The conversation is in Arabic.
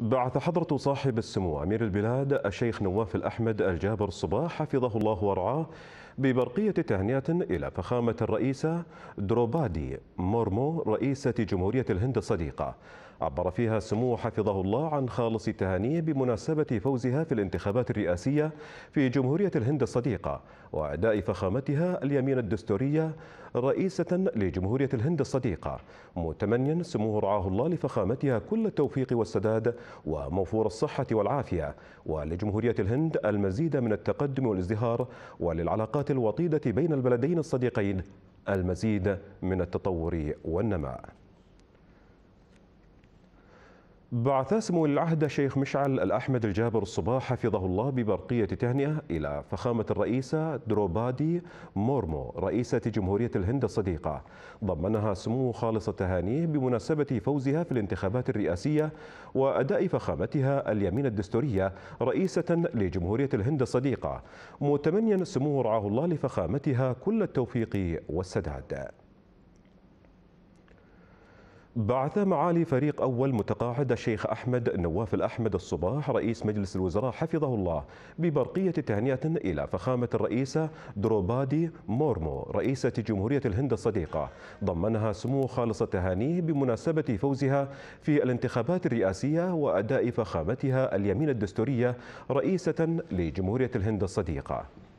بعث حضرة صاحب السمو أمير البلاد الشيخ نواف الأحمد الجابر الصباح حفظه الله ورعاه ببرقية تهنئة إلى فخامة الرئيسة دروبادي مورمو رئيسة جمهورية الهند الصديقة عبر فيها سمو حفظه الله عن خالص التهاني بمناسبة فوزها في الانتخابات الرئاسية في جمهورية الهند الصديقة وأداء فخامتها اليمين الدستورية رئيسة لجمهورية الهند الصديقة متمنيا سموه رعاه الله لفخامتها كل التوفيق والسداد وموفور الصحة والعافية ولجمهورية الهند المزيد من التقدم والازدهار وللعلاقات الوطيدة بين البلدين الصديقين المزيد من التطور والنماء بعث سمو العهد الشيخ مشعل الأحمد الجابر الصباح حفظه الله ببرقية تهنئة إلى فخامة الرئيسة دروبادي مورمو رئيسة جمهورية الهند الصديقة ضمنها سمو خالص تهانيه بمناسبة فوزها في الانتخابات الرئاسية وأداء فخامتها اليمين الدستورية رئيسة لجمهورية الهند الصديقة متمنيا سمو رعاه الله لفخامتها كل التوفيق والسداد بعث معالي فريق أول متقاعد الشيخ أحمد نواف الأحمد الصباح رئيس مجلس الوزراء حفظه الله ببرقية تهنئة إلى فخامة الرئيسة دروبادي مورمو رئيسة جمهورية الهند الصديقة ضمنها سمو خالص تهانيه بمناسبة فوزها في الانتخابات الرئاسية وأداء فخامتها اليمين الدستورية رئيسة لجمهورية الهند الصديقة